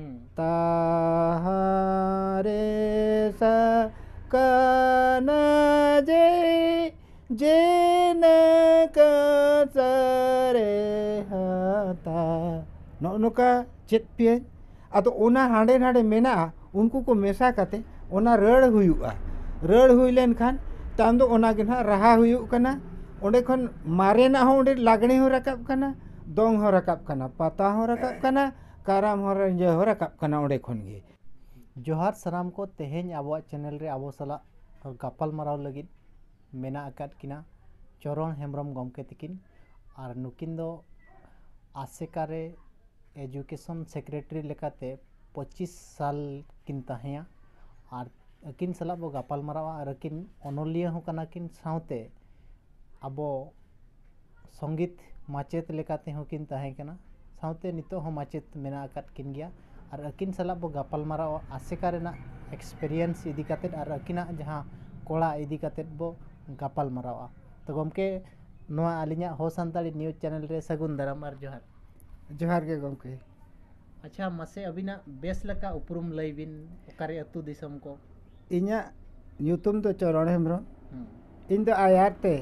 हम्म। ताहारे सा कन जे जेन कसरे हता नुका चेत पे अतो ओना हाडे नाडे मेना उनको को मेसा काते रड़ हुआ रड़ हुई लेन खान रहा हुआ कना ओंडे खन मारे ना हो रकाब कना दोंग रकाब कना पाता रकाब कना कारम हर जयहर रखे जोहार सराम को तेहे अब चैनल अब सला गपालमारा लगे मेना चरण हेम्रम गमके तकिन और नुकिन दो एजुकेशन सेक्रेटरी लेकाते पचीस साल कि तहया और अकिन सला बो गपालमारकिन अनलिया किन अब संगीत माचेद लेकिन तहेकना साथ माचेत मेकिन और अकिन सलाब बो गपालमारा आशेका एक्सपीरियंस इदीकते और अकिना जहाँ कड़ा इदीकते बो गपालमारा तो गमके अलिया हो सानी न्यूज चैनल सगुन दाराम जहाँ जोहार जोहार के गमके अच्छा मसे अभी बेसा उपरूम लय बिन अकारे अतुम को इंतुम तो चरण हेम्रो इन दो आयारे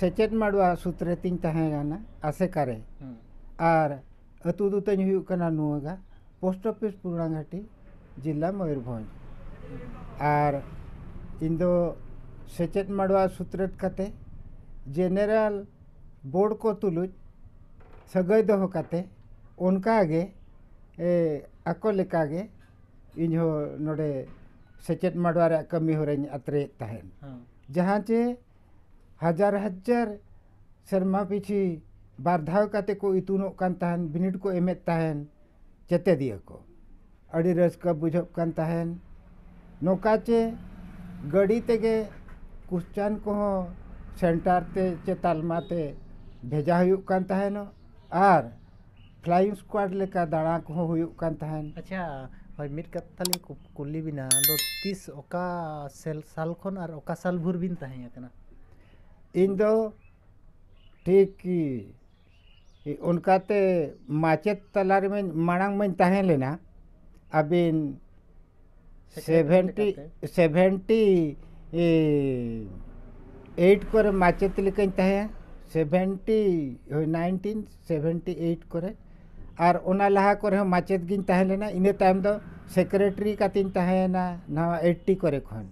सेचेमा सूत्रे तीन तहेगा आशेका आर अतुदूतेंगा पोस्टफिस पुराघाटी जिला मयूरभंज आर इंदो सेचेत माडवा सूत्रेत कते जेनरल बोर्ड को तुलुज सगै दो कते उनकागे नोडे सेचेत माडवा कमी हो होरे अत्रे तहन हाँ। जहां चे हजार हजार सेमा पीछी बार दाव को इतन बिनीड को एमें जतेदी को रसका बुझे तहन नौका चे गे कुस्चान को सेंटर ते चे तलमा ते भेजा हूँ तहन और फ्लाइंग स्क्वाड लेका दाड़ा को हूँ तहन अच्छा हाई मिट कथा कुली बिना दो तीस ओका सेल साल खन और ओका साल भूर बिन तहन इन दो ठीक उनकाते माचेत ᱛᱟᱞᱟ में मांग में ᱛᱟᱦᱮᱸ लेना अभी सेवेंटी सेवेंटी एट करे माचेत लेकिन तहे सेवेंटी नाइनटीन सेवेंटी एट करे और ओना लहा हम माचेत गिन तहे लेना इन्हें टाइम दो सेक्रेटरी का तीन तहे ना ना एट्टी करे खन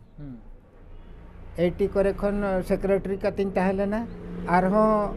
एट्टी करे खन सेक्रेटरी का तीन तहे लेना और हम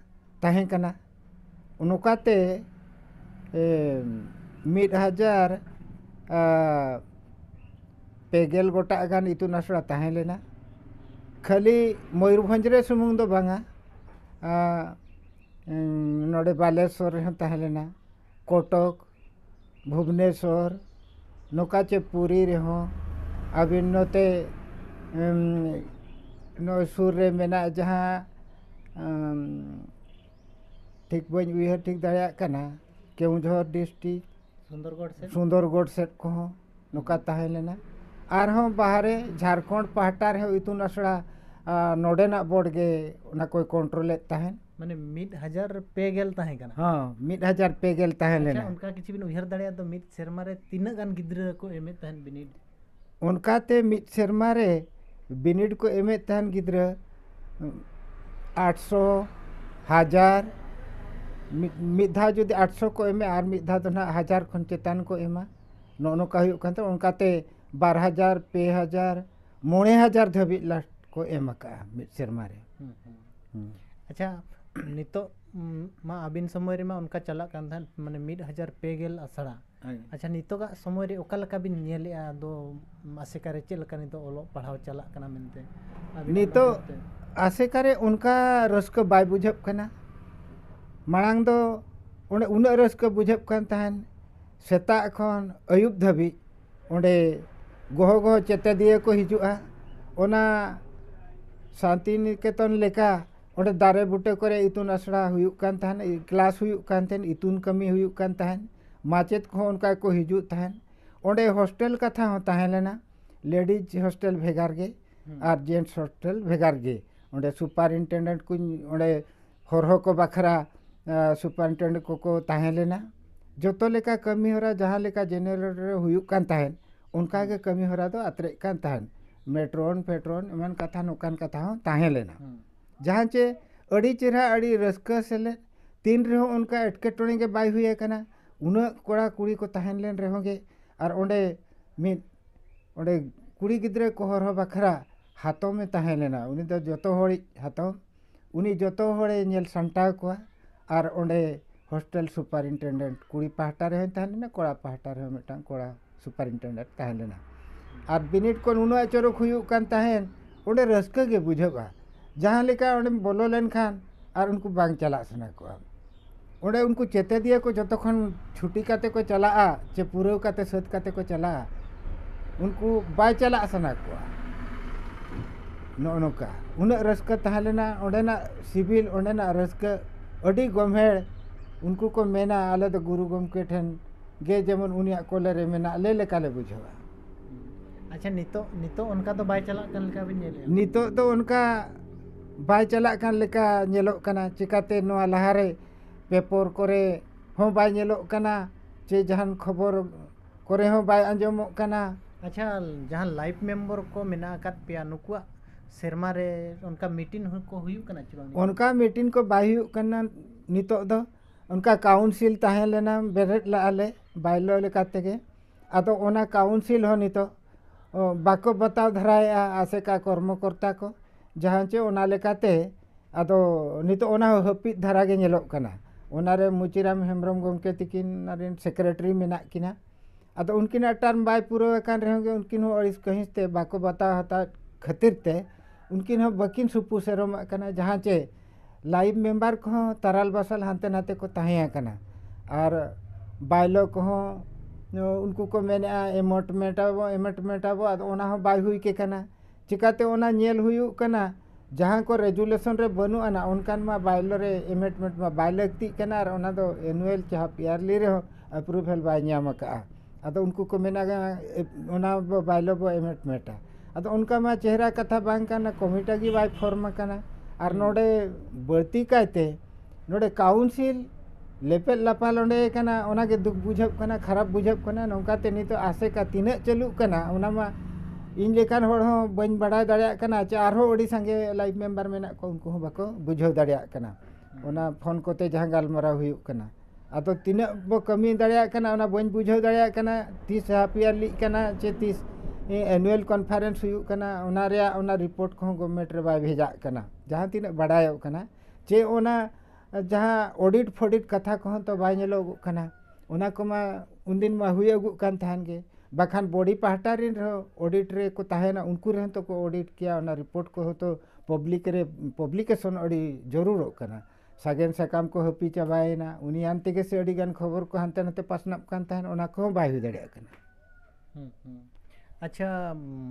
नौकाते हजार पेगल गोटा गान इतन आसड़ा तहें लेना खाली मयूरभरे सुमुंग नोड़े बालेश्वर तहलेना कटक भुवनेश्वर नौकाचे पुरी रे अभिन्नते सुर जहाँ ठीक बी उहर ठीक दाड़ा डिस्ट्रिक सुंदरगढ़ सेट को नौकालेना और बाहरे झारखंड पाहटा रहे इतन आसड़ा नोना बोर्डे कंट्रोल मैं हजार पेगल हाँ मिट हजार पेगल अच्छा, उनका कि उहर दिन सेमा तक ग्रमेड उनकाते मिट सेरमा बनीड को एमेन ग्रठ सौ हजार मिधा जुदी आठ सौ को एमे और मिधा तो ना हजार खन चेतान को एमा नौनका तो बार हजार पे हजार मोड़े हजार धाबी लास्ट को एमका मिद सेरमा रे हम्म, हम्म। हम्म। अच्छा नित मा अबिन समय रे मा उनका चला कान था माने मिद हजार पेगेल असड़ा अच्छा नित का समय रे ओका लका बिन नेले आ दो मासे का रे चल कने तो ओलो पढाव चला कना मेंते नित आसे करे उनका रस को बाय बुझब कना मांग उन बुझेब सेता खन अयुब धाबी अंडे गह गह चेतादिया को हजूँ ओना शांति निकेतन लेका अंडे दारे बूटे को इतन आसड़ा तहन क्लास तहन इतन कमी तहन माचेद को उनका हजू तहन अंडे हॉस्टल कथा लेना लेडीज हॉस्टल भेगार गे और जेंट्स हॉस्टल भेगार गे अंडे सुपरिनटेंडेंट को बखरा सुपारिटेंडेंट को तहलेना जो तो लेका कमी होरा जहां लेका जेनरेटर हुयुकन तहन उनका के कमी होरा तो अतरेकन तहन मेट्रोन पेट्रोन इमन कथा नुकन कथा तहलेना जहां चे अड़ी चेहरा अड़ी रसका सेले तीन रहो उनका एटकेटोनी के बाय हुए कना उनो कोड़ा कुड़ी को तहलेन रहोगे और ओंडे मी ओंडे कुड़ी गिद्रे कोहर हो बखरा हाथों में तहलेना उनी तो जतो होड़ी हाथों उनी जतो होड़े नेल संटा कोआ और ओंडे हॉस्टल सुपरिनटेंडेंट कुड़ी पाहटा रहे तहले ना कोड़ा पाहटा रहे मेटांग कोड़ा सुपरिनटेंडेंट तहले ना को नुनो एचरो खुयु कन तहें ओंडे जहां लेका ओंडे बोलो लेन खान आर उनको बांग चला सना को ओंडे उनको चेते दिए को जतो खन छुट्टी काते को चला आ चे पूरे काते सत काते को चला उनको बाय चला सना को नो नो का उन रस्क तहले ना सिविल ओंडे ना रस्क ᱟᱹᱰᱤ ᱜᱚᱢᱦᱮᱲ ᱩᱱᱠᱩ ᱠᱚ ᱢᱮᱱᱟ ᱟᱞᱮ ᱫᱚ ᱜᱩᱨᱩ ᱜᱚᱢᱠᱮ ᱴᱷᱮᱱ ᱜᱮ ᱡᱮᱢᱚᱱ ᱩᱱᱤᱭᱟᱜ ᱠᱚᱞᱮ ᱢᱮᱱᱟᱜ ᱞᱮ ᱞᱮᱠᱟᱞᱮ ᱵᱩᱡᱷᱟᱹᱣᱟ अच्छा नितो नितो उनका तो बाय चला कन लेका भी नेले नितो तो उनका बाय चला कन लेका नेलो कना चिकाते नवा लहारे पेपर करे हो बाय नेलो कना चे जहान खबर करे हो बाय अंजमो कना अच्छा जहां लाइफ मेंबर को मेना कत पिया नुकुआ उनका मीटिंग को उनका काउंसिल तहे लेना बेरेट लगे बैलो लेकाते अद काउंसिल हो नित आसे का कर्मकर्ता को जहाँ चेकाते अद नित हपीद धारा मुचिराम हेम्रम गमके तीन सेक्रेटरी मेना कि अद उनकी टर्म बै पूरा रहे उनकिन अड़ीस कहीं बाको हत खातिरते उनकिन बकिन ᱵᱟᱹᱠᱤᱱ ᱥᱩᱯᱩ जहाँ चे लाइव मेम्बर को ᱢᱮᱢᱵᱟᱨ ᱠᱚᱦᱚᱸ हाते नाते को ᱱᱟᱛᱮ और बैलो को उनको को मेने एमोट मेटाबो एमोट मेटाबो अना चिकाते जहाँ को रेजुलेशन रे बनू अना उनकान मा बायलो रे एमेटमेंट मा बैलो और ओना दो एनुअल चाहे पियरली रे अप्रूवल बैंक अद उनको को मेना बैलो बो एमेटमेंटा अब उनका मा चेहरा कथा बांग करना कमिटा की बाय फॉर्म करना और नोडे बढ़ती कहते नोडे काउंसिल लेपे लापाल ओंडे करना ओना के दुख बुझब करना खराब बुझब करना ते नहीं तो आसे का तीन चलू करना ओना मा इन लेकान होड़ हो बन बड़ा दड़िया करना चे आर हो ओडी संगे लाइफ मेंबर में ना को उनको हो बाको बुझव दड़िया करना ओना फोन कोते जहां गालमरा हुई करना अब तीन बो कमी दड़िया करना ओना बन बुझव दड़िया करना तीस हापियर ली करना चे तीस एनुअल कॉन्फ्रेंस होना रिपोर्ट को गवर्नमेंट रे भेजा जहाँ तीन बड़ा चे जहाँ ऑडिट फोडिट कथा तो को तो बाय उनदिन मा हुए अगुकान तहन बाखान बॉडी पाहटा रिन ऑडिट रे को तहना उनको रहन तो को ऑडिट किया तो ना रिपोर्ट को तो पब्लिक रे पब्लिकेशन अड़ी जरूर करना सागेन साकाम को हपी चाबाएना उनी आनते से अड़ी गन खबर को हंते नते तो पासनाप कान तहन ओना को बाय हुई दड़े करना अच्छा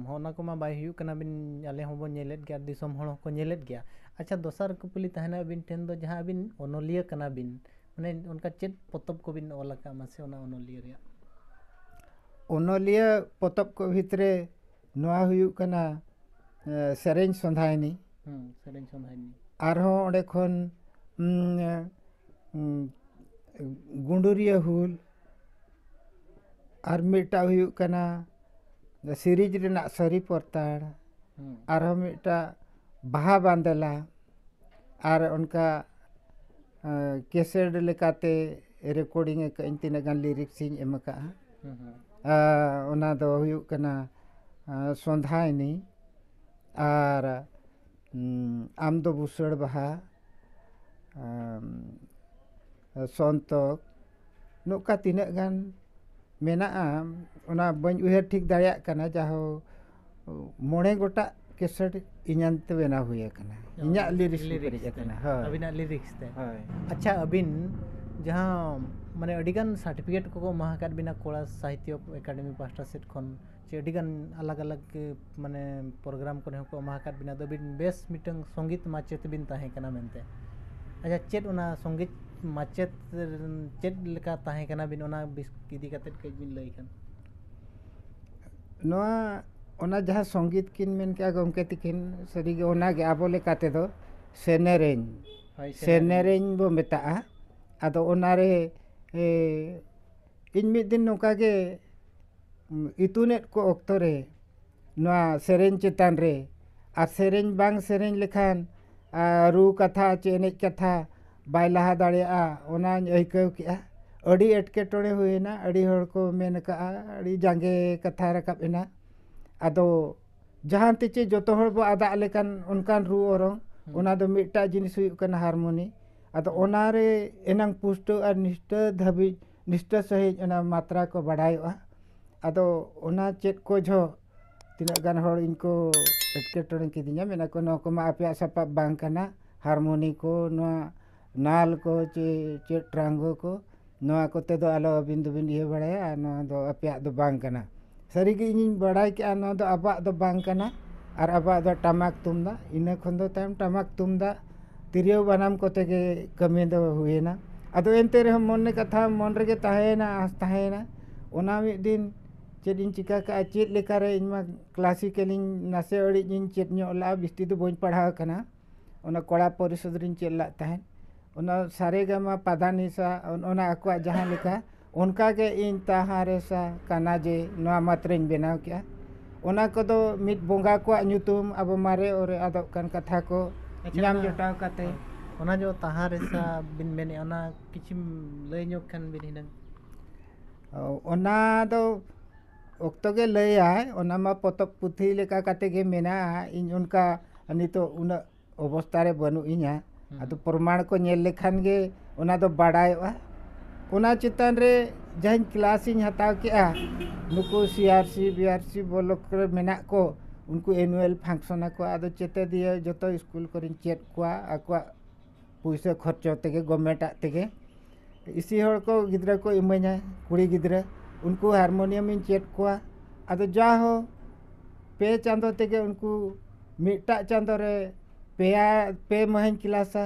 होना को बाय हुयु कना बिन आले हो नेलेट अच्छा दोसर कुपली तहना बिन टेन दो जहां बिन ओनोलिया कना उनका चेत पतप को बिन ओलाका मसे ओना ओनोलिया रिया ओनोलिया पतप को भितरे नोआ हुयु कना सरेंज संधायनी हम हम्म, सरेंज संधायनी सीरीज रेना सरी पताड़ा बहा बांदेला और उनका कैसेटे रेकॉर्डिंग तीन लिरिक्सिंग एम का और आम दो बुसड़ बहा सतक नौका तीन गान ᱢᱮᱱᱟᱜᱼᱟ ᱚᱱᱟ ᱵᱟᱹᱧ ᱩᱭᱦᱟᱹᱨ ᱴᱷᱤᱠ ᱫᱟᱲᱮᱭᱟᱜ ᱠᱟᱱᱟ ᱡᱟᱦᱳ ᱢᱚᱬᱮ ᱜᱚᱴᱟᱜ ᱠᱮᱥᱮᱴ ᱤᱧᱟᱹᱜ ᱛᱮ ᱵᱮᱱᱟᱣ ᱦᱩᱭ ᱟᱠᱟᱱᱟ ᱤᱧᱟᱹᱜ ᱞᱤᱨᱤᱠᱥ ᱯᱮᱨᱮᱡ ᱟᱠᱟᱱᱟ ᱦᱳᱭ ᱟᱹᱵᱤᱱᱟᱜ ᱞᱤᱨᱤᱠᱥ ᱛᱮ ᱦᱳᱭ ᱟᱪᱪᱷᱟ ᱟᱹᱵᱤᱱ ᱡᱟᱦᱟᱸ ᱢᱟᱱᱮ ᱟᱹᱰᱤᱜᱟᱱ ᱥᱟᱨᱴᱤᱯᱷᱤᱠᱮᱴ ᱠᱚᱠᱚ ᱮᱢᱟ ᱟᱠᱟᱫ ᱵᱤᱱᱟ ᱠᱚᱲᱟ ᱥᱟᱦᱤᱛᱭᱚ ᱮᱠᱟᱰᱮᱢᱤ ᱯᱟᱦᱴᱟ ᱥᱮᱫ ᱠᱷᱚᱱ ᱪᱮ ᱟᱹᱰᱤᱜᱟᱱ ᱟᱞᱟᱜᱽ ᱟᱞᱟᱜᱽ ᱢᱟᱱᱮ ᱯᱨᱳᱜᱨᱟᱢ ᱠᱚᱨᱮ ᱦᱚᱸᱠᱚ ᱮᱢᱟ ᱟᱠᱟᱫ ᱵᱤᱱᱟ ᱟᱫᱚ ᱵᱤᱱ ᱵᱮᱥ ᱢᱤᱫᱴᱟᱝ ᱥᱚᱝᱜᱤᱛ ᱢᱟᱪᱮᱫ ᱵᱤᱱ ᱛᱟᱦᱮᱸ ᱠᱟᱱᱟ ᱢᱮᱱᱛᱮ ᱟᱪᱪᱷᱟ ᱪᱮᱫ ᱚᱱᱟ ᱥᱚᱝᱜᱤᱛ ᱢᱟᱪᱮᱫ ᱪᱮᱫ ᱞᱮᱠᱟ ᱛᱟᱦᱮᱸ ᱠᱟᱱᱟ ᱵᱤᱱ ᱚᱱᱟ ᱤᱫᱤ ᱠᱟᱛᱮᱫ ᱠᱟᱹᱡ ᱵᱤᱱ ᱞᱟᱹᱭ ᱠᱷᱟᱱ ᱱᱚᱣᱟ ᱚᱱᱟ ᱡᱟᱦᱟᱸ ᱥᱚᱝᱜᱤᱛ ᱠᱤᱱ ᱢᱮᱱ ᱠᱮᱜᱼᱟ ᱜᱚᱢᱠᱮ ᱛᱤᱠᱤᱱ ᱥᱟᱹᱨᱤᱜᱮ ᱚᱱᱟᱜᱮ ᱟᱵᱚ ᱞᱮᱠᱟ ᱛᱮᱫᱚ ᱥᱮᱱᱮᱨᱮᱧ ᱥᱮᱱᱮᱨᱮᱧ ᱵᱚ ᱢᱮᱛᱟᱜᱼᱟ ᱟᱫᱚ ᱚᱱᱟᱨᱮ ᱤᱧ ᱢᱤᱫ ᱫᱤᱱ ᱱᱚᱝᱠᱟ ᱜᱮ ᱤᱛᱩᱱᱮᱫ ᱠᱚ ᱚᱠᱛᱚ ᱨᱮ ᱱᱚᱣᱟ ᱥᱮᱨᱮᱧ ᱪᱮᱛᱟᱱ ᱨᱮ ᱟᱨ ᱥᱮᱨᱮᱧ ᱵᱟᱝ ᱥᱮᱨᱮᱧ ᱞᱮᱠᱷᱟᱱ ᱨᱩ ᱠᱟᱛᱷᱟ ᱪᱮ ᱮᱱᱮᱡ ᱠᱟᱛᱷᱟ बै लहा दाड़ी एटके जागे कथा रकबेना अद जहाँ तीचे जो तो आदा लेकिन उनकान रू और मिट्टा जिनिस हारमोनी अद एना पुष्ट और निष्ठ धाबी निष्ठ सहित मात्रा को बढ़ाया अद चेक को जो तीन इनको एटके आप सपा बांकना हारमोनी को ना नाल को चे ट्रांगो को ना को दो आलो अबिन दुबिन ये बड़े आनो दो अप्या दो इन बड़ाई के आनो दो तुम दा बनाम को के कमी दो हुए ना अतो मन ने कथा मन रे के दिन चेट इन चिका का चेट लेकर क्लासिकल इन नसे अड़ी इन चेट न्यो तो बोझ कड़ा परिसद रिन चेल सारे गम जहाँ सा उनका के इन तहारे सा जे ना बनाव के मीट को अब मारे और अदोकन कथा को नाम जटाव करते जो तहारे सा बिन मेने ओना किछिम लईनो खन पुथी लेका कते के मेना इन उनका अनि तो उन अवस्था रे बनु अद प्रमाण को नेल लेखाना चितान रे जहाँ क्लास हताव के नुक C R C B R C block मेना को उनको एनुअल फांगशन को अद चेते दिए जो तो स्कूल को चेत को पैसा खर्च तेगे गवर्नमेंट तेगे इसी को गिद्रा को इमेजा कुड़ी गिद्रे उनको हारमोनियम चेत को अद जा पे चांदो तेगे उनको मिटा चांदो रे पे पे महीन क्लासा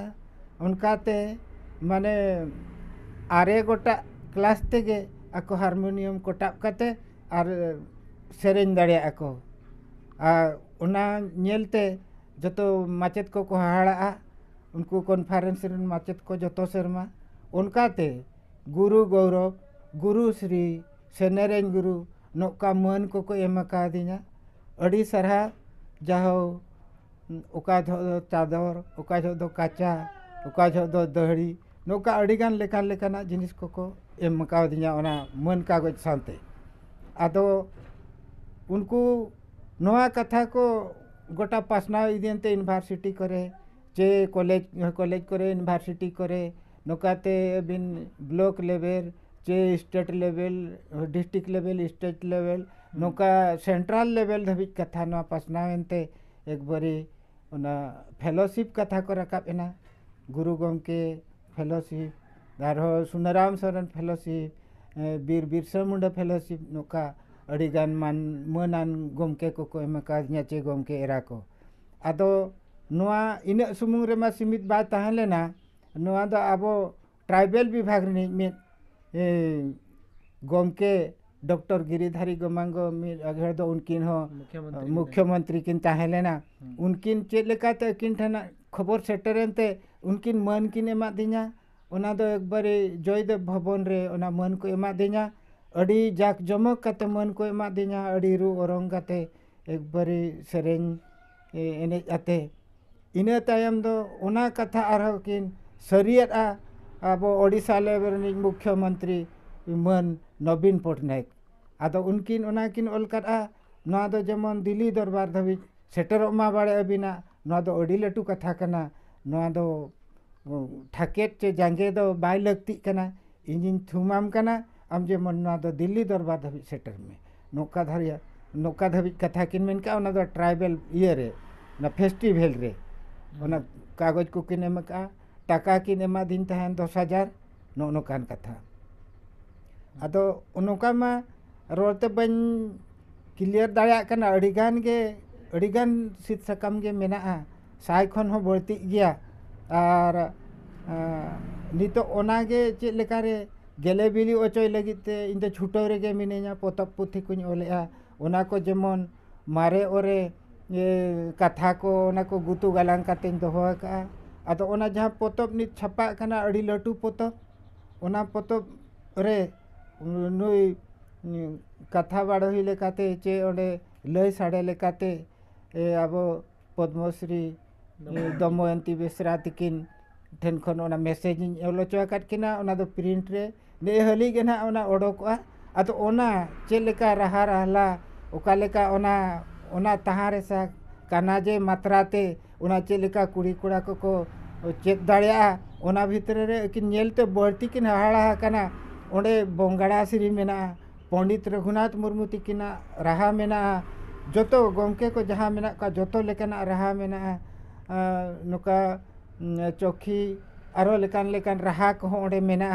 उनकाते माने आरे गोटा क्लास तेगे आको हारमोनियम कटाप कते आर सेरेन दड़िया आको आ उना नेलते जतो माचेत को को हाड़ा उनको कॉन्फ्रेंस रन माचेत को जतो शर्मा उनकाते गुरु गौरव गुरु श्री सेनेरेन गुरु नोका मन को को एमका दिना अड़ी सरहा जाहो चादर काचा उकाजो दहड़ी नौका अड़ीगान लेकान लेकान जिनिस को को एम ओना मन कागज साते अदो उनकू कथा को गोटा पासना इदिनते यूनिवर्सिटी करे चे कॉलेज कॉलेज करे यूनिवर्सिटी करे नौकाते बिन ब्लॉक लेवल चे state level district level state level नौका सेंट्रल लेवल धाबी कथा नवा पासना एक बारी ᱚᱱᱟ ᱯᱷᱮᱞᱳᱥᱤᱯ ᱠᱟᱛᱷᱟ ᱠᱚ ᱨᱟᱠᱟᱵ ᱮᱱᱟ ᱜᱩᱨᱩ ᱜᱚᱢᱠᱮ ᱯᱷᱮᱞᱳᱥᱤᱯ ᱟᱨᱦᱚᱸ ᱥᱩᱱᱟᱨᱟᱢ ᱥᱚᱨᱮᱱ ᱯᱷᱮᱞᱳᱥᱤᱯ ᱵᱤᱨ ᱵᱤᱨᱥᱟ ᱢᱩᱱᱰᱟ ᱯᱷᱮᱞᱳᱥᱤᱯ ᱱᱚᱝᱠᱟ ᱟᱹᱰᱤᱜᱟᱱ ᱢᱟᱱ ᱢᱟᱹᱱᱟᱱ ᱜᱚᱢᱠᱮ ᱠᱚᱠᱚ ᱮᱢ ᱟᱠᱟᱫᱤᱧᱟ ᱪᱮ ᱜᱚᱢᱠᱮ ᱮᱨᱟ ᱠᱚ ᱟᱫᱚ ᱱᱚᱣᱟ ᱤᱱᱟᱹᱜ ᱥᱩᱢᱩᱝ ᱨᱮᱢᱟ ᱥᱤᱢᱤᱛ ᱵᱟᱭ ᱛᱟᱦᱮᱸ ᱞᱮᱱᱟ ᱱᱚᱣᱟ ᱫᱚ ᱟᱵᱚ ᱴᱨᱟᱭᱵᱮᱞ ᱵᱤᱵᱷᱟᱜᱽ ᱨᱤᱱᱤᱡ ᱢᱤᱫ ᱜᱚᱢᱠᱮ डॉक्टर गिरिधारी गमांग उनकिन हो मुख्यमंत्री किन ताहले ना हम्म। उनकिन चलका तो किन खबर सेटर उनकिन मन किन एमा ओना दो एक बारे जयदेव भवन रे ओना मन को एमा दिना अड़ी जाक जमक काते तो मन को एमा अड़ी रू और कते एक बारे सेरेन एने आते इने तायम दो ओना कथा आरो किन सरियत आ अब ओडिशा लेवल मुख्यमंत्री मन नवीन पटनायक ᱟᱫᱚ ᱩᱱᱠᱤᱱ ᱚᱱᱟᱠᱤᱱ ᱚᱞ ᱠᱟᱜᱼᱟ ᱱᱚᱣᱟ ᱫᱚ ᱡᱮᱢᱚᱱ ᱫᱤᱞᱞᱤ ᱫᱚᱨᱵᱟᱨ ᱫᱷᱟᱹᱵᱤᱡ ᱥᱮᱴᱮᱨᱚᱜ ᱢᱟ ᱵᱟᱲᱮ ᱟᱹᱵᱤᱱᱟᱜ ᱱᱚᱣᱟ ᱫᱚ ᱟᱹᱰᱤ ᱞᱟᱹᱴᱩ ᱠᱟᱛᱷᱟ ᱠᱟᱱᱟ ᱱᱚᱣᱟ ᱫᱚ ᱴᱷᱟᱠᱮᱫ ᱪᱮ ᱡᱟᱸᱜᱮ ᱫᱚ ᱵᱟᱭ ᱞᱟᱹᱠᱛᱤᱜ ᱠᱟᱱᱟ ᱤᱧᱤᱧ ᱛᱷᱩᱢᱟᱢ ᱠᱟᱱᱟ ᱟᱢ ᱡᱮᱢᱚᱱ ᱱᱚᱣᱟ ᱫᱚ ᱫᱤᱞᱞᱤ ᱫᱚᱨᱵᱟᱨ ᱫᱷᱟᱹᱵᱤᱡ ᱥᱮᱴᱮᱨ ᱢᱮ ᱱᱚᱝᱠᱟ ᱫᱷᱟᱹᱨᱤᱡ ᱱᱚᱝᱠᱟ ᱫᱷᱟᱹᱵᱤᱡ ᱠᱟᱛᱷᱟ ᱠᱤᱱ ᱢᱮᱱ ᱠᱟᱜᱼᱟ ᱚᱱᱟ ᱫᱚ ᱴᱨᱟᱭᱵᱮᱞ ᱤᱭᱟᱹᱨᱮ ᱚᱱᱟ ᱯᱷᱮᱥᱴᱤᱵᱷᱮᱞ ᱨᱮ ᱚᱱᱟ ᱠᱟᱜᱚᱡᱽ ᱠᱚᱠᱤᱱ ᱮᱢ ᱠᱟᱜᱼᱟ ᱴᱟᱠᱟ ᱠᱤᱱ ᱮᱢᱟᱫᱤᱧ ᱛᱟᱦᱮᱱ ᱫᱚᱥ ᱦᱟᱡᱟᱨ ᱱᱚᱜᱼᱚ ᱱᱚᱝᱠᱟᱱ ᱠᱟᱛᱷᱟ ᱟᱫᱚ ᱱᱚᱝᱠᱟ ᱢᱟ रोते बन क्लियर दाड़ा अड़ीगान के सीत साकाम के मेना साय खन बढ़ती गया और नित चेकार गेले बिली अचय लगते इन तो छुट रेगे मिनाया पतब पुथी कोलना को जेमन मारे और कथा को ना को गुतु गलांग दोहा जहाँ पतब नित छापा लाटू पतब पतब रे नई कथा बाढ़ोते चे अडे लय साड़े अब पद्मश्री दमयंती बेसरा तीन ठेन खा मेसेज अलचोकना प्रिंट रे हालीगे ना उडोक अद चलका रहा रहालाकाहारे सा कानाजे मात्राते चलका कुड़ी कड़ा को चेक दाया भितर रे बढ़ती हाड़ा अंडे बंगड़ा सिरी मेना पंडित रघुनाथ मुर्मू तक रहा मेना जो गमके को जहाँ मे जो रहा मेना नुका चौकी आरो रहा को ओडे मेना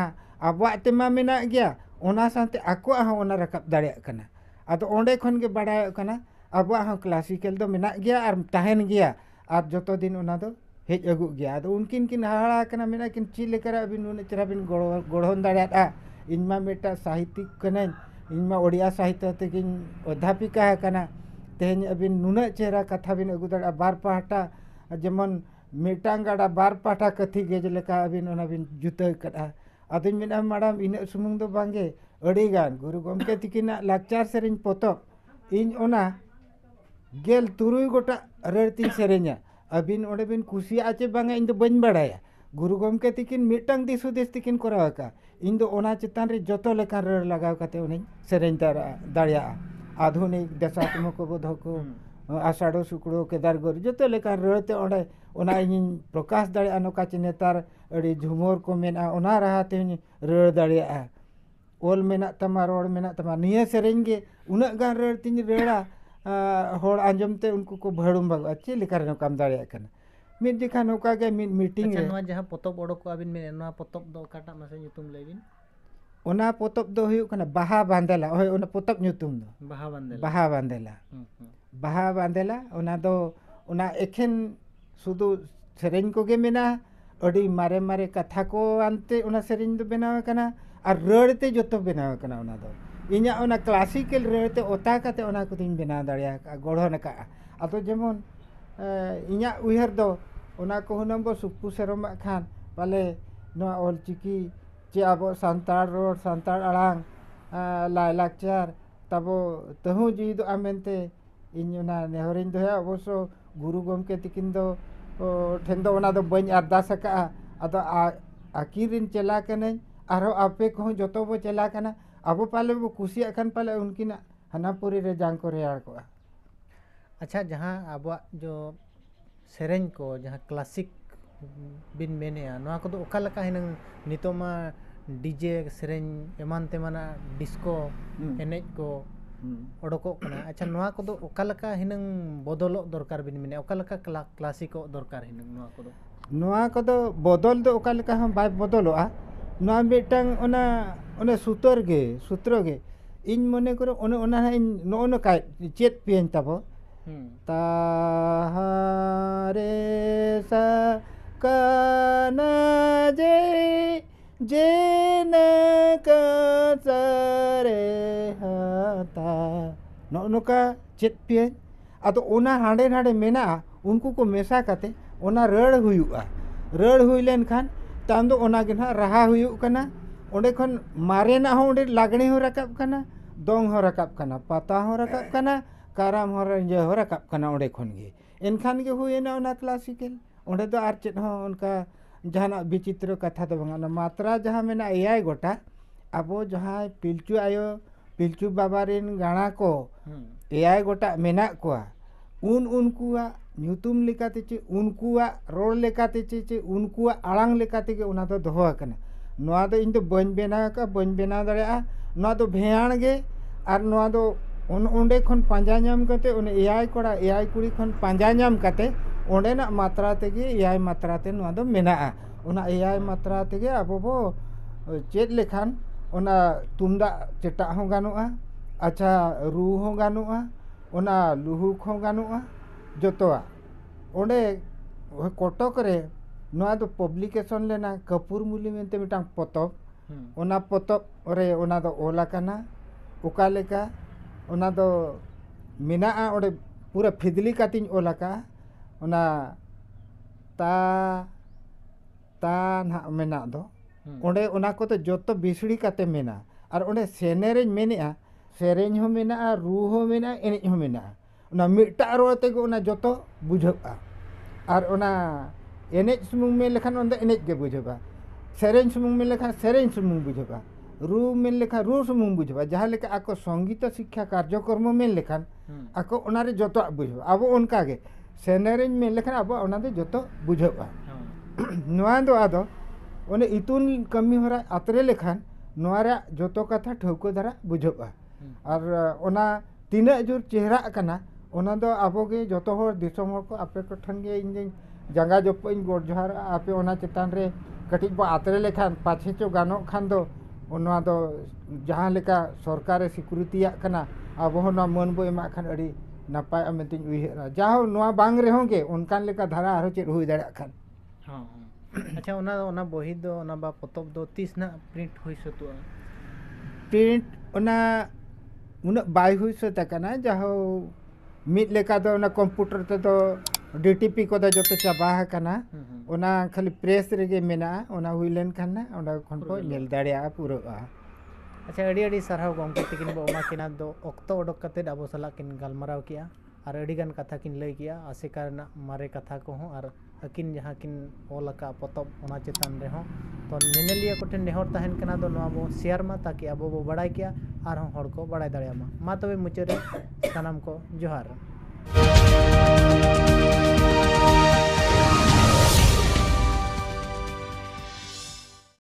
आबवा तेमा मेना गया साथे आको हा ओना रकाब दाड़े कना आद के क्लासिकल दो गया आर ताहन गया दिन ओना दो हेज अगु गया आद उनकिन किन हाड़ा कना मेना किन ची लेकर अबिन उन चराबिन गोड़ो गोड़ोन दाड़े आ इनमा मेटा साहित्यिक कनाई ᱤᱧᱢᱟ ᱳᱰᱤᱭᱟ ᱥᱟᱦᱤᱛᱛᱚ ᱛᱮᱜᱮᱧ ᱚᱫᱽᱫᱷᱟᱯᱤᱠᱟ ᱟᱠᱟᱱᱟ ᱛᱮᱦᱮᱧ ᱟᱹᱵᱤᱱ ᱱᱩᱱᱟᱹᱜ ᱪᱮᱦᱨᱟ ᱠᱟᱛᱷᱟ ᱵᱤᱱ ᱟᱹᱜᱩ ᱫᱟᱲᱮᱭᱟᱜᱼᱟ ᱵᱟᱨ ᱯᱟᱦᱴᱟ ᱡᱮᱢᱚᱱ ᱢᱤᱫᱴᱟᱝ ᱜᱟᱰᱟ ᱵᱟᱨ ᱯᱟᱦᱴᱟ ᱠᱟᱹᱛᱷᱤ ᱜᱮᱡ ᱞᱮᱠᱟ ᱟᱹᱵᱤᱱ ᱚᱱᱟ ᱵᱤᱱ ᱡᱩᱛᱟᱹ ᱠᱟᱜᱼᱟ ᱟᱫᱚᱧ ᱢᱮᱱᱟ ᱢᱟᱲᱟᱢ ᱤᱱᱟᱹᱜ ᱥᱩᱢᱩᱝ ᱫᱚ ᱵᱟᱝᱜᱮ ᱟᱹᱰᱤᱜᱟᱱ ᱜᱩᱨᱩ ᱜᱚᱢᱠᱮ ᱛᱤᱠᱤᱱᱟᱜ ᱞᱟᱠᱪᱟᱨ ᱥᱮᱨᱮᱧ ᱯᱚᱛᱚᱵ ᱤᱧ ᱚᱱᱟ ᱜᱮᱞ ᱛᱩᱨᱩᱭ ᱜᱚᱴᱟᱜ ᱨᱟᱹᱲ ᱛᱤᱧ ᱥᱮᱨᱮᱧᱟ ᱟᱹᱵᱤᱱ ᱚᱸᱰᱮ ᱵᱤᱱ ᱠᱩᱥᱤᱭᱟᱜᱼᱟ ᱪᱮ ᱵᱟᱝᱟ ᱤᱧ ᱫᱚ ᱵᱟᱹᱧ ᱵᱟᱲᱟᱭᱟ ᱜᱩᱨᱩ ᱜᱚᱢᱠᱮ ᱛᱤᱠᱤᱱ ᱢᱤᱫᱴᱟᱝ ᱫᱤᱥ ᱦᱩᱫᱤᱥ ᱛᱤᱠᱤᱱ ᱠᱚᱨᱟᱣ ᱟᱠᱟᱫᱼᱟ चितान जो लेकान रड़ लगवाते से दाड़ा आधुनिक देशात्म को बोध को आषाढ़ सुकड़ो केदारगर जो लेकान रड़ते प्रकाश दाड़ा नौका नेतार अड़ी झुमर को मेना रहाते रड़ दाड़ा ओल मेना तमा रड़ा तमा निये उड़ती रड़ा हम आजमते उनको को भाड़ूम बागो चेक नौकाम दाड़ा ᱢᱤᱫ ᱫᱤᱠᱷᱟᱱ ᱚᱠᱟ ᱜᱮ ᱢᱤᱫ ᱢᱤᱴᱤᱝ ᱨᱮ ᱱᱚᱣᱟ ᱡᱟᱦᱟᱸ ᱯᱚᱛᱚᱵ ᱚᱰᱚᱠᱚᱜ ᱟᱹᱵᱤᱱ ᱢᱮᱱᱮᱫ ᱱᱚᱣᱟ ᱯᱚᱛᱚᱵ ᱫᱚ ᱚᱠᱟᱴᱟᱜ ᱢᱟᱥᱮ ᱧᱩᱛᱩᱢ ᱞᱟᱹᱭ ᱵᱤᱱ ᱚᱱᱟ ᱯᱚᱛᱚᱵ ᱫᱚ ᱦᱩᱭᱩᱜ ᱠᱟᱱᱟ ᱵᱟᱦᱟ ᱵᱟᱸᱫᱮᱞᱟ ᱦᱳᱭ ᱚᱱᱟ ᱯᱚᱛᱚᱵ ᱧᱩᱛᱩᱢ ᱫᱚ ᱵᱟᱦᱟ ᱵᱟᱸᱫᱮᱞᱟ ᱵᱟᱦᱟ ᱵᱟᱸᱫᱮᱞᱟ ᱵᱟᱦᱟ ᱵᱟᱸᱫᱮᱞᱟ ᱚᱱᱟ ᱫᱚ ᱚᱱᱟ ᱮᱠᱷᱮᱱ ᱥᱩᱫᱷᱩ ᱥᱮᱨᱮᱧ ᱠᱚᱜᱮ ᱢᱮᱱᱟᱜᱼᱟ ᱟᱹᱰᱤ ᱢᱟᱨᱮ ᱢᱟᱨᱮ ᱠᱟᱛᱷᱟ ᱠᱚ ᱟᱱᱛᱮ ᱚᱱᱟ ᱥᱮᱨᱮᱧ ᱫᱚ ᱵᱮᱱᱟᱣ ᱟᱠᱟᱱᱟ ᱟᱨ ᱨᱟᱹᱲᱛᱮ ᱡᱚᱛᱚ ᱵᱮᱱᱟᱣ ᱟᱠᱟᱱᱟ ᱚᱱᱟ ᱫᱚ ᱤᱧᱟᱹᱜ ᱚᱱᱟ ᱠᱞᱟᱥᱤᱠᱮᱞ ᱨᱟᱹᱲᱛᱮ ᱚᱛᱟ ᱠᱟᱛᱮ ᱚᱱᱟ ᱠᱚᱫᱚᱧ ᱵᱮᱱᱟᱣ ᱫᱟᱲᱮᱭᱟᱠᱟᱜᱼᱟ ᱜᱚᱲᱦᱚᱱ ᱟᱠᱟᱜᱼᱟ ᱟᱫᱚ ᱡᱮᱢᱚᱱ ᱤᱧᱟᱹᱜ ᱩᱭᱦᱟᱹᱨ ᱫᱚ बो सुपू सेरम खान पाले अलचिकी चे अब सानता रोड सानता आड़ लाचार तब तहु जीदे इन नेहरी दया अवश्य गुरु गमके तकिन ठेन बी अरदास आकिन चला आपे जो तो बो चला अब पाले बो खान पाले उनकी हनापुरी जंग को रेड़ को अच्छा जहाँ अब जो क्लासिक बिन मेनेक नितमा डीजे सेमान डिस्को एन को उडोक अच्छा नवा को हिनांग बदल दरकार बिन मेने क्लासिक दरकार हिनांग बदल तो बदल मिटांग सूत्र सूत्र इन मन करो नए चेत पेन ताबो हम्म। ताहारे सा कन जे जेन कसरे हता नुका चेत पे अदो ओना नाडे मेना उनको को मेसा कते रड़ हुआ रड़ हुई खान तांदो ना रहा हुई कना ओंडे खन मारे ना लागणे हो रकाब कना हो रकाब कना हो रकाब ᱠᱟᱨᱟᱢ ᱦᱚᱨ ᱡᱚ ᱨᱟᱠᱟᱵ ᱠᱟᱱᱟ ᱚᱸᱰᱮ ᱠᱷᱚᱱ ᱜᱮ ᱮᱱᱠᱷᱟᱱ ᱜᱮ ᱦᱩᱭᱮᱱᱟ ᱚᱱᱟ ᱠᱞᱟᱥᱤᱠᱮᱞ ᱚᱸᱰᱮ ᱫᱚ ᱟᱨ ᱪᱮᱫ ᱦᱚᱸ ᱚᱱᱠᱟ ᱡᱟᱦᱟᱱᱟᱜ ᱵᱤᱪᱤᱛᱨᱚ ᱠᱟᱛᱷᱟ ᱫᱚ ᱵᱟᱝ ᱚᱱᱟ ᱢᱟᱛᱨᱟ ᱡᱟᱦᱟᱸ ᱢᱮᱱᱟᱜᱼᱟ ᱮᱭᱟᱭ ᱜᱚᱴᱟ ᱟᱵᱚ ᱡᱟᱦᱟᱸᱭ ᱯᱤᱞᱪᱩ ᱟᱭᱳ ᱯᱤᱞᱪᱩ ᱵᱟᱵᱟ ᱨᱮᱱ ᱜᱟᱬᱟ ᱠᱚ ᱮᱭᱟᱭ ᱜᱚᱴᱟ ᱢᱮᱱᱟᱜ ᱠᱚᱣᱟ ᱩᱱ ᱩᱱᱠᱩᱣᱟᱜ ᱧᱩᱛᱩᱢ ᱞᱮᱠᱟᱛᱮ ᱪᱮ ᱩᱱᱠᱩᱣᱟᱜ ᱨᱚᱲ ᱞᱮᱠᱟᱛᱮ ᱪᱮ ᱪᱮ ᱩᱱᱠᱩᱣᱟᱜ ᱟᱲᱟᱝ ᱞᱮᱠᱟᱛᱮᱜᱮ ᱚᱱᱟ ᱫᱚ ᱫᱚᱦᱚ ᱟᱠᱟᱱᱟ ᱱᱚᱣᱟ ᱫᱚ ᱤᱧ ᱫᱚ ᱵᱟᱹᱧ ᱵᱮᱱᱟᱣ ᱟᱠᱟᱫᱼᱟ ᱵᱟᱹᱧ ᱵᱮᱱᱟᱣ ᱫᱟᱲᱮᱭᱟᱜᱼᱟ ᱱᱚᱣᱟ ᱫᱚ ᱵᱷᱮᱭᱟᱲ ᱜᱮ ᱟᱨ ᱱᱚᱣᱟ ᱫᱚ ᱩᱱ ᱚᱸᱰᱮ ᱠᱷᱚᱱ ᱯᱟᱸᱡᱟ ᱧᱟᱢ ᱠᱟᱛᱮ ᱩᱱ ᱮᱭᱟᱭ ᱠᱚᱲᱟ ᱮᱭᱟᱭ ᱠᱩᱲᱤ ᱠᱷᱚᱱ ᱯᱟᱸᱡᱟ ᱧᱟᱢ ᱠᱟᱛᱮ ᱚᱸᱰᱮᱱᱟᱜ ᱢᱟᱛᱨᱟ ᱛᱮᱜᱮ ᱮᱭᱟᱭ ᱢᱟᱛᱨᱟ ᱛᱮ ᱱᱚᱣᱟ ᱫᱚ ᱢᱮᱱᱟᱜᱼᱟ ᱚᱱᱟ ᱮᱭᱟᱭ ᱢᱟᱛᱨᱟ ᱛᱮᱜᱮ ᱟᱵᱚ ᱵᱚ ᱪᱮᱫ ᱞᱮᱠᱷᱟᱱ ᱚᱱᱟ ᱛᱩᱢᱫᱟᱜ ᱪᱮᱴᱟᱜ ᱦᱚᱸ ᱜᱟᱱᱚᱜᱼᱟ ᱟᱪᱪᱷᱟ ᱨᱩ ᱦᱚᱸ ᱜᱟᱱᱚᱜᱼᱟ ᱚᱱᱟ ᱞᱩᱦᱩᱠ ᱦᱚᱸ ᱜᱟᱱᱚᱜᱼᱟ ᱡᱚᱛᱚᱣᱟᱜ ᱚᱸᱰᱮ ᱠᱚᱴᱚᱠ ᱨᱮ ᱱᱚᱣᱟ ᱫᱚ ᱯᱟᱵᱽᱞᱤᱠᱮᱥᱚᱱ ᱞᱮᱱᱟ ᱠᱟᱹᱯᱩᱨ ᱢᱩᱞᱤ ᱢᱮᱱᱛᱮ ᱢᱤᱫᱴᱟᱝ ᱯᱚᱛᱚᱵ ᱚᱱᱟ ᱯᱚᱛᱚᱵ ᱨᱮ ᱚᱱᱟ ᱫᱚ ᱚᱞ ᱟᱠᱟᱱᱟ ᱚᱠᱟ ᱞᱮᱠᱟ पूरा फिदली काती ता को जो तो का मेना और अंत सेनेरें मेने सेरे में रूहो मे एनेट रोड़ते जो तो बुझा और एनेज सुमूंग में लेखान अंदर एनेज के बुझा सेरे सुमूंग में लेखान सेरे सुमूंग बुझा रू मेन लेखा रूस मु बुझा जहाँ लेखा आको संगीत शिक्षा कार्यक्रम मेन लेखान आको अनारे जो बुझा अब उनका गे सेनेर मेन लेखान अब अनारे जो बुझा ना दो आदो उन इतुन कमी हरा आतरे लेखान नारे जो कथा ठौक दारा बुझा और ओना तीना जोर चेहरा करना ओना दो आबोगे जो दिसम को आपे को गे इनजे जंगा जोपे गोड़ जोहार आपे ओना चितान रे कटिज बो आतरे लेखान पाछे चो गानो खान दो जहाँ सरकार स्वीकृति अब मान बो नपाय उरा जा बांग रहे उनकान लेका धारा और चे हो दान हाँ अच्छा उना उना दो पतब दो तीस ना प्रिंट हो सतु प्रिंट उना उना बाय हो सता कना जाहो मिट लेका डीटीपी को जो ᱪᱟᱵᱟ खाली प्रेस ᱠᱷᱟᱹᱞᱤ ᱯᱨᱮᱥ खान ᱢᱮᱱᱟᱜᱼᱟ अच्छा अड़ी सारा गमके तकिन बोमा किना दो अब सला किन गलमाराव और अड़ीगन कथा किन लय आशेका मारे कथा को अकिन जहाँ किन ऑल का पतब चितान रहो तो नेनलिया को नेहर तहन कना बो शेयर मा ताकि अब बो बड़ा और हम को बड़ाई दाड़िया मा तबे मुचरे को जोहार